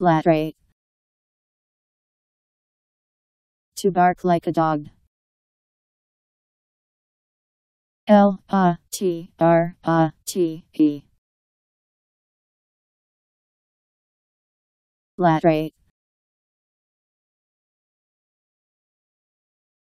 latrate to bark like a dog L A T R A T E latrate